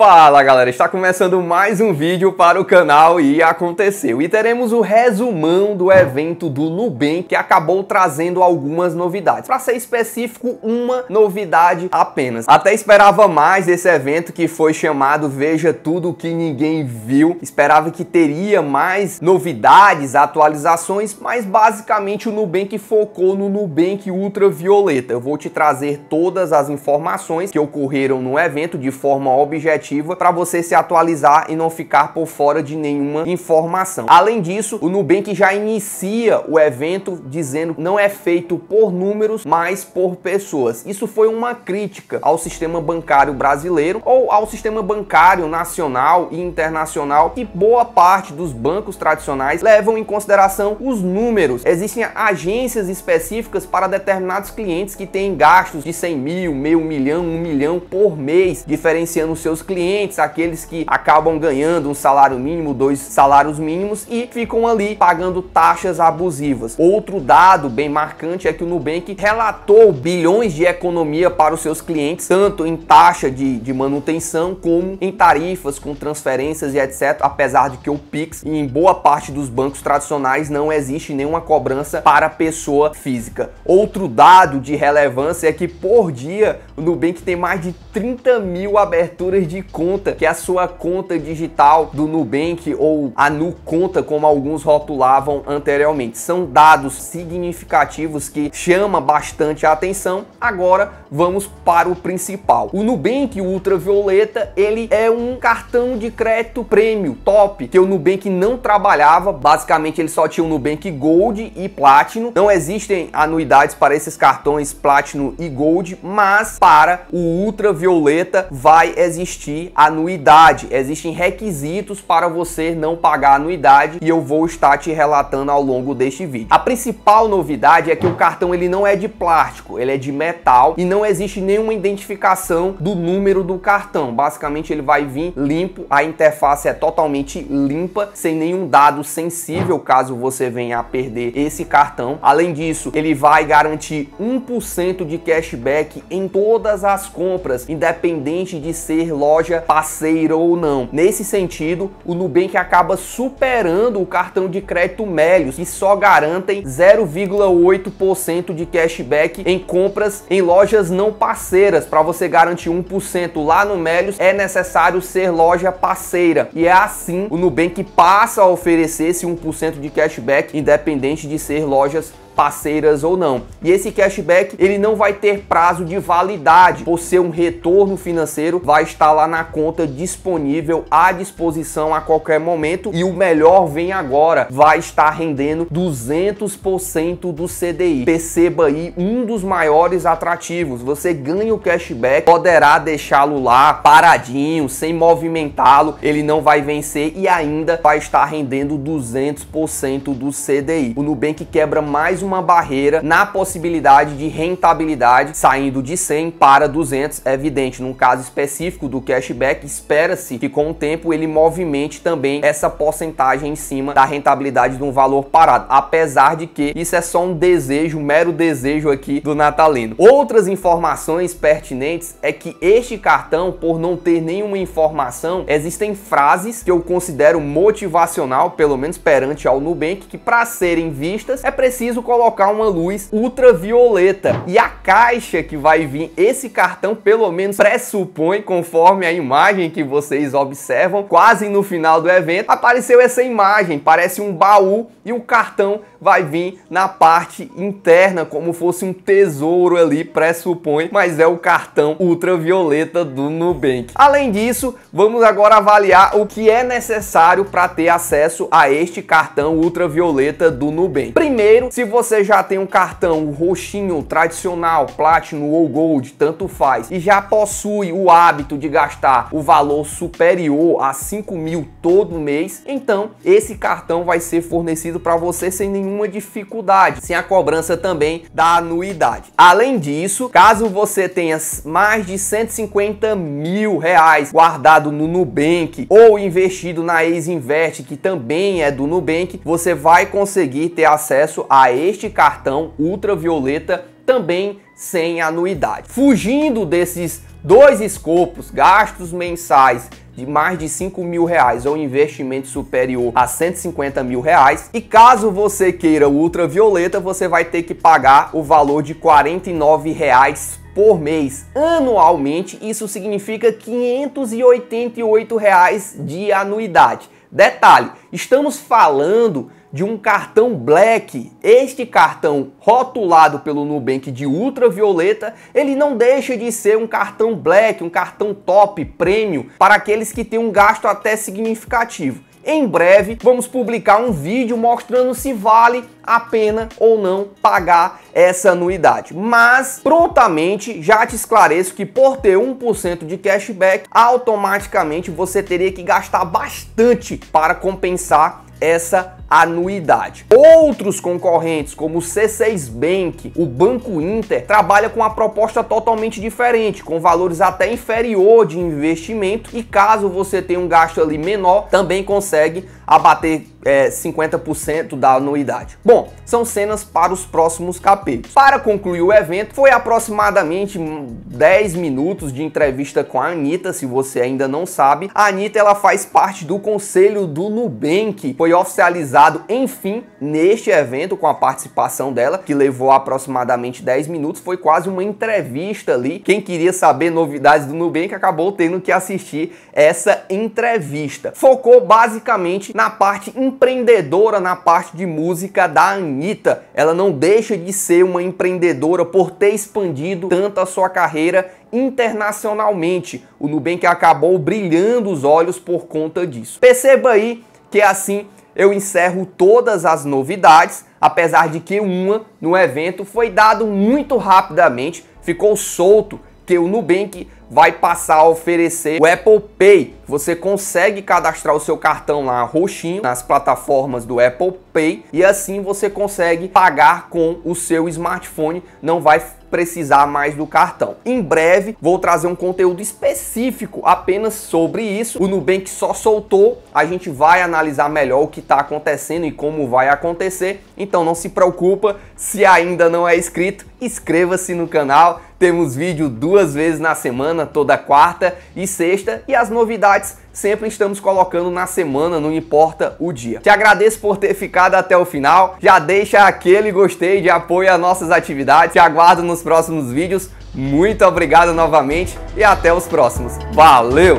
Fala galera, está começando mais um vídeo para o canal e aconteceu. E teremos o resumão do evento do Nubank que acabou trazendo algumas novidades. Para ser específico, uma novidade apenas. Até esperava mais esse evento que foi chamado Veja Tudo o que Ninguém Viu. Esperava que teria mais novidades, atualizações, mas basicamente o Nubank focou no Nubank Ultravioleta. Eu vou te trazer todas as informações que ocorreram no evento de forma objetiva ativa para você se atualizar e não ficar por fora de nenhuma informação. Além disso, o Nubank já inicia o evento dizendo que não é feito por números, mas por pessoas. Isso foi uma crítica ao sistema bancário brasileiro ou ao sistema bancário nacional e internacional que boa parte dos bancos tradicionais levam em consideração os números. Existem agências específicas para determinados clientes que têm gastos de 100 mil, meio milhão, um milhão por mês, diferenciando seus clientes clientes, aqueles que acabam ganhando um salário mínimo, dois salários mínimos e ficam ali pagando taxas abusivas. Outro dado bem marcante é que o Nubank relatou bilhões de economia para os seus clientes, tanto em taxa de, de manutenção como em tarifas com transferências e etc. Apesar de que o Pix, em boa parte dos bancos tradicionais, não existe nenhuma cobrança para pessoa física. Outro dado de relevância é que por dia o Nubank tem mais de 30 mil aberturas de conta, que é a sua conta digital do Nubank ou a NuConta, como alguns rotulavam anteriormente. São dados significativos que chama bastante a atenção. Agora vamos para o principal. O Nubank Ultravioleta, ele é um cartão de crédito prêmio top, que o Nubank não trabalhava, basicamente ele só tinha o Nubank Gold e Platinum. Não existem anuidades para esses cartões Platinum e Gold, mas para o Ultravioleta vai existir anuidade. Existem requisitos para você não pagar anuidade e eu vou estar te relatando ao longo deste vídeo. A principal novidade é que o cartão ele não é de plástico, ele é de metal e não existe nenhuma identificação do número do cartão. Basicamente ele vai vir limpo, a interface é totalmente limpa, sem nenhum dado sensível caso você venha a perder esse cartão. Além disso, ele vai garantir 1% de cashback em todas as compras, independente de ser loja loja parceira ou não. Nesse sentido, o Nubank acaba superando o cartão de crédito Melios, que só garantem 0,8% de cashback em compras em lojas não parceiras. Para você garantir 1% lá no Melios, é necessário ser loja parceira. E é assim o Nubank passa a oferecer esse 1% de cashback, independente de ser lojas parceiras ou não. E esse cashback, ele não vai ter prazo de validade, por ser um retorno financeiro, vai estar lá na conta disponível à disposição a qualquer momento e o melhor vem agora, vai estar rendendo 200% do CDI. Perceba aí um dos maiores atrativos. Você ganha o cashback, poderá deixá-lo lá paradinho, sem movimentá-lo, ele não vai vencer e ainda vai estar rendendo 200% do CDI. O Nubank quebra mais mais uma barreira na possibilidade de rentabilidade saindo de 100 para 200. É evidente, num caso específico do cashback, espera-se que com o tempo ele movimente também essa porcentagem em cima da rentabilidade de um valor parado, apesar de que isso é só um desejo, um mero desejo aqui do natalino. Outras informações pertinentes é que este cartão, por não ter nenhuma informação, existem frases que eu considero motivacional, pelo menos perante ao Nubank, que para serem vistas é preciso colocar uma luz ultravioleta. E a caixa que vai vir esse cartão, pelo menos pressupõe, conforme a imagem que vocês observam, quase no final do evento, apareceu essa imagem, parece um baú e o cartão vai vir na parte interna, como fosse um tesouro ali, pressupõe, mas é o cartão ultravioleta do Nubank. Além disso, vamos agora avaliar o que é necessário para ter acesso a este cartão ultravioleta do Nubank. Primeiro, se você você já tem um cartão roxinho, tradicional, platinum ou gold, tanto faz, e já possui o hábito de gastar o valor superior a 5 mil todo mês, então esse cartão vai ser fornecido para você sem nenhuma dificuldade, sem a cobrança também da anuidade. Além disso, caso você tenha mais de 150 mil reais guardado no Nubank ou investido na ex-invest, que também é do Nubank, você vai conseguir ter acesso a esse este cartão ultravioleta também sem anuidade. Fugindo desses dois escopos, gastos mensais de mais de 5 mil reais ou investimento superior a 150 mil reais. E caso você queira o ultravioleta, você vai ter que pagar o valor de 49 reais por mês. Anualmente, isso significa 588 reais de anuidade. Detalhe, estamos falando de um cartão black. Este cartão rotulado pelo Nubank de ultravioleta, ele não deixa de ser um cartão black, um cartão top, prêmio, para aqueles que têm um gasto até significativo. Em breve vamos publicar um vídeo mostrando se vale a pena ou não pagar essa anuidade. Mas prontamente já te esclareço que por ter 1% de cashback, automaticamente você teria que gastar bastante para compensar essa anuidade. Outros concorrentes, como o C6 Bank, o Banco Inter, trabalha com uma proposta totalmente diferente, com valores até inferior de investimento e caso você tenha um gasto ali menor, também consegue abater é, 50% da anuidade. Bom, são cenas para os próximos capítulos. Para concluir o evento, foi aproximadamente 10 minutos de entrevista com a Anitta, se você ainda não sabe. A Anitta ela faz parte do conselho do Nubank, foi oficializado, enfim, neste evento com a participação dela, que levou aproximadamente 10 minutos, foi quase uma entrevista ali. Quem queria saber novidades do Nubank acabou tendo que assistir essa entrevista. Focou basicamente na parte empreendedora na parte de música da Anitta. Ela não deixa de ser uma empreendedora por ter expandido tanto a sua carreira internacionalmente. O Nubank acabou brilhando os olhos por conta disso. Perceba aí que assim eu encerro todas as novidades, apesar de que uma no evento foi dado muito rapidamente, ficou solto que o Nubank vai passar a oferecer o Apple Pay. Você consegue cadastrar o seu cartão lá roxinho nas plataformas do Apple Pay e assim você consegue pagar com o seu smartphone, não vai precisar mais do cartão. Em breve vou trazer um conteúdo específico apenas sobre isso. O Nubank só soltou, a gente vai analisar melhor o que está acontecendo e como vai acontecer. Então não se preocupa, se ainda não é inscrito, inscreva-se no canal temos vídeo duas vezes na semana, toda quarta e sexta, e as novidades sempre estamos colocando na semana, não importa o dia. Te agradeço por ter ficado até o final. Já deixa aquele gostei de apoio às nossas atividades. Te aguardo nos próximos vídeos. Muito obrigado novamente e até os próximos. Valeu!